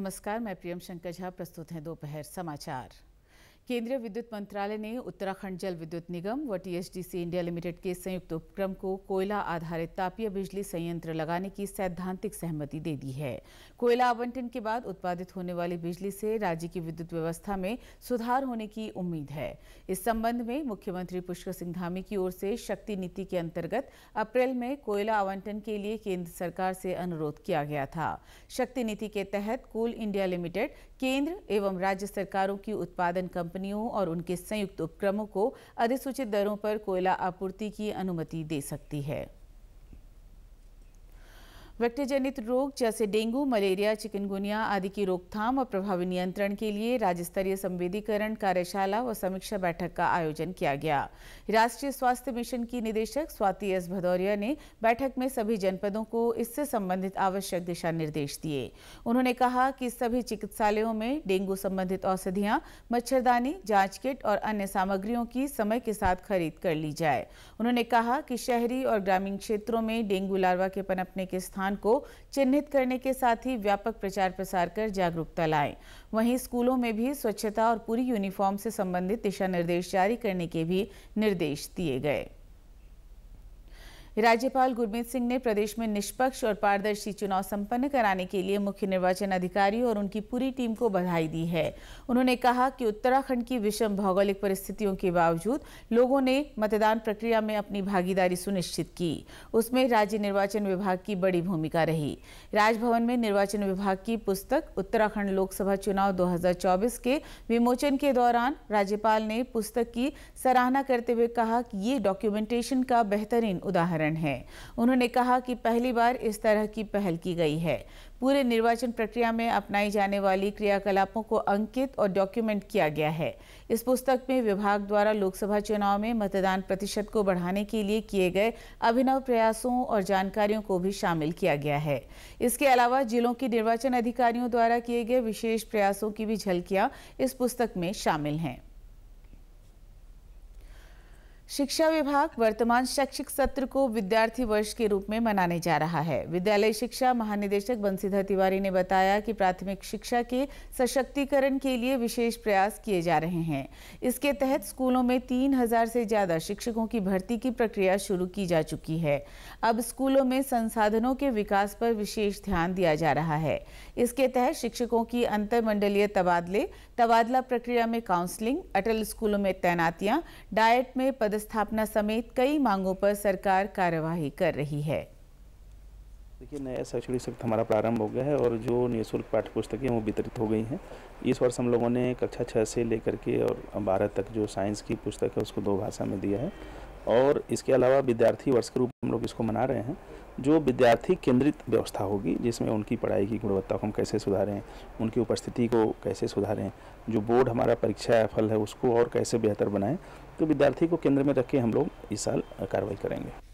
नमस्कार मैं प्रियम शंकर झा प्रस्तुत हैं दोपहर समाचार केंद्रीय विद्युत मंत्रालय ने उत्तराखंड जल विद्युत निगम व टीएचडीसी इंडिया लिमिटेड के संयुक्त उपक्रम को कोयला आधारित तापीय बिजली संयंत्र लगाने की सैद्धांतिक सहमति दे दी है कोयला आवंटन के बाद उत्पादित होने वाली बिजली से राज्य की विद्युत व्यवस्था में सुधार होने की उम्मीद है इस संबंध में मुख्यमंत्री पुष्कर सिंह धामी की ओर से शक्ति नीति के अंतर्गत अप्रैल में कोयला आवंटन के लिए केंद्र सरकार से अनुरोध किया गया था शक्ति नीति के तहत कोल इंडिया लिमिटेड केंद्र एवं राज्य सरकारों की उत्पादन कंपनी कंपनियों और उनके संयुक्त उपक्रमों को अधिसूचित दरों पर कोयला आपूर्ति की अनुमति दे सकती है वेक्टर जनित रोग जैसे डेंगू मलेरिया चिकनगुनिया आदि की रोकथाम और प्रभावी नियंत्रण के लिए राज्य स्तरीय संवेदीकरण कार्यशाला व समीक्षा बैठक का आयोजन किया गया राष्ट्रीय स्वास्थ्य मिशन की निदेशक स्वाति एस भदौरिया ने बैठक में सभी जनपदों को इससे संबंधित आवश्यक दिशा निर्देश दिए उन्होंने कहा कि सभी चिकित्सालयों में डेंगू संबंधित औषधियाँ मच्छरदानी जाँच किट और अन्य सामग्रियों की समय के साथ खरीद कर ली जाए उन्होंने कहा कि शहरी और ग्रामीण क्षेत्रों में डेंगू लार्वा के पनपने के स्थान स्थान को चिन्हित करने के साथ ही व्यापक प्रचार प्रसार कर जागरूकता लाएं वहीं स्कूलों में भी स्वच्छता और पूरी यूनिफॉर्म से संबंधित दिशा निर्देश जारी करने के भी निर्देश दिए गए राज्यपाल गुरमीत सिंह ने प्रदेश में निष्पक्ष और पारदर्शी चुनाव संपन्न कराने के लिए मुख्य निर्वाचन अधिकारी और उनकी पूरी टीम को बधाई दी है उन्होंने कहा कि उत्तराखंड की विषम भौगोलिक परिस्थितियों के बावजूद लोगों ने मतदान प्रक्रिया में अपनी भागीदारी सुनिश्चित की उसमें राज्य निर्वाचन विभाग की बड़ी भूमिका रही राजभवन में निर्वाचन विभाग की पुस्तक उत्तराखंड लोकसभा चुनाव दो के विमोचन के दौरान राज्यपाल ने पुस्तक की सराहना करते हुए कहा कि ये डॉक्यूमेंटेशन का बेहतरीन उदाहरण कारण है उन्होंने कहा कि पहली बार इस तरह की पहल की गई है पूरे निर्वाचन प्रक्रिया में अपनाई जाने वाली क्रियाकलापों को अंकित और डॉक्यूमेंट किया गया है इस पुस्तक में विभाग द्वारा लोकसभा चुनाव में मतदान प्रतिशत को बढ़ाने के लिए किए गए अभिनव प्रयासों और जानकारियों को भी शामिल किया गया है इसके अलावा जिलों के निर्वाचन अधिकारियों द्वारा किए गए विशेष प्रयासों की भी झलकियाँ इस पुस्तक में शामिल हैं शिक्षा विभाग वर्तमान शैक्षिक सत्र को विद्यार्थी वर्ष के रूप में मनाने जा रहा है विद्यालय शिक्षा महानिदेशक बंसीधर तिवारी ने बताया कि प्राथमिक शिक्षा के सशक्तिकरण के लिए विशेष प्रयास किए जा रहे हैं इसके तहत स्कूलों में तीन हजार से ज़्यादा शिक्षकों की भर्ती की प्रक्रिया शुरू की जा चुकी है अब स्कूलों में संसाधनों के विकास पर विशेष ध्यान दिया जा रहा है इसके तहत शिक्षकों की अंतर्मंडलीय तबादले तबादला प्रक्रिया में काउंसलिंग अटल स्कूलों में तैनातियाँ डायट में पद पदस्थापना समेत कई मांगों पर सरकार कार्यवाही कर रही है देखिए नया शैक्षणिक सत्र हमारा प्रारंभ हो गया है और जो निःशुल्क पाठ्य पुस्तकें वो वितरित हो गई हैं इस वर्ष हम लोगों ने कक्षा छः से लेकर के और बारह तक जो साइंस की पुस्तक है उसको दो भाषा में दिया है और इसके अलावा विद्यार्थी वर्ष के रूप में हम लोग इसको मना रहे हैं जो विद्यार्थी केंद्रित व्यवस्था होगी जिसमें उनकी पढ़ाई की गुणवत्ता को हम कैसे सुधारें उनकी उपस्थिति को कैसे सुधारें जो बोर्ड हमारा परीक्षा फल है उसको और कैसे बेहतर बनाएं तो विद्यार्थी को केंद्र में रख के हम लोग इस साल कार्रवाई करेंगे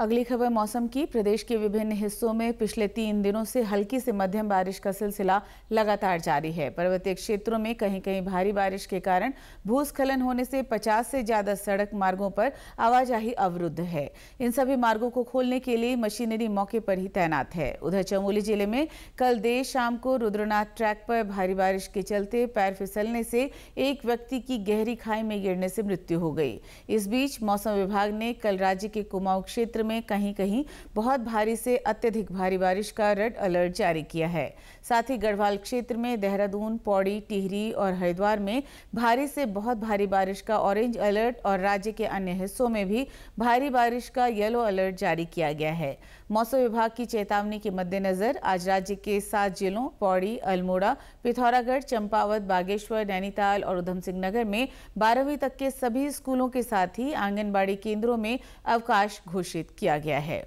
अगली खबर मौसम की प्रदेश के विभिन्न हिस्सों में पिछले तीन दिनों से हल्की से मध्यम बारिश का सिलसिला लगातार जारी है पर्वतीय क्षेत्रों में कहीं कहीं भारी बारिश के कारण भूस्खलन होने से 50 से ज्यादा सड़क मार्गों पर आवाजाही अवरुद्ध है इन सभी मार्गों को खोलने के लिए मशीनरी मौके पर ही तैनात है उधर चमोली जिले में कल देर शाम को रुद्रनाथ ट्रैक पर भारी बारिश के चलते पैर फिसलने से एक व्यक्ति की गहरी खाई में गिरने से मृत्यु हो गई इस बीच मौसम विभाग ने कल राज्य के कुमाऊं क्षेत्र में कहीं कहीं बहुत भारी से अत्यधिक भारी बारिश का रेड अलर्ट जारी किया है साथ ही गढ़वाल क्षेत्र में देहरादून पौड़ी टिहरी और हरिद्वार में भारी से बहुत भारी बारिश का ऑरेंज अलर्ट और राज्य के अन्य हिस्सों में भी भारी बारिश का येलो अलर्ट जारी किया गया है मौसम विभाग की चेतावनी के मद्देनजर आज राज्य के सात जिलों पौड़ी अल्मोड़ा पिथौरागढ़ चंपावत बागेश्वर नैनीताल और सिंह नगर में बारहवीं तक के सभी स्कूलों के साथ ही आंगनबाड़ी केंद्रों में अवकाश घोषित किया गया है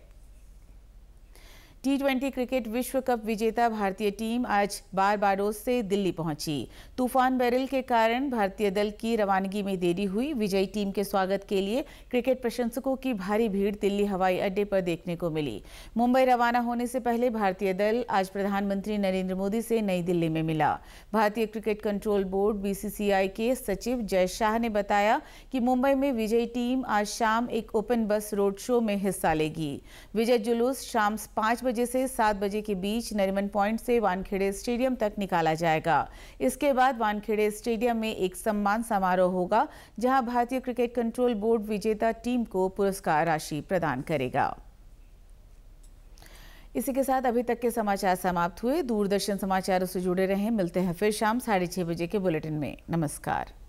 टी ट्वेंटी क्रिकेट विश्व कप विजेता भारतीय टीम आज बार बारोस से दिल्ली पहुंची तूफान बैरल के कारण भारतीय दल की रवानगी में देरी हुई विजयी टीम के स्वागत के लिए क्रिकेट प्रशंसकों की भारी भीड़ दिल्ली हवाई अड्डे पर देखने को मिली मुंबई रवाना होने से पहले भारतीय दल आज प्रधानमंत्री नरेंद्र मोदी से नई दिल्ली में मिला भारतीय क्रिकेट कंट्रोल बोर्ड बीसीसीआई के सचिव जय शाह ने बताया कि मुंबई में विजयी टीम आज शाम एक ओपन बस रोड शो में हिस्सा लेगी विजय जुलूस शाम पाँच बजे बजे से सात बजे के बीच नरिमन पॉइंट से वानखेड़े स्टेडियम तक निकाला जाएगा इसके बाद वानखेड़े स्टेडियम में एक सम्मान समारोह होगा जहां भारतीय क्रिकेट कंट्रोल बोर्ड विजेता टीम को पुरस्कार राशि प्रदान करेगा इसी के साथ अभी तक के समाचार समाप्त हुए दूरदर्शन समाचारों से जुड़े रहें मिलते हैं फिर शाम साढ़े छः बजे के बुलेटिन में नमस्कार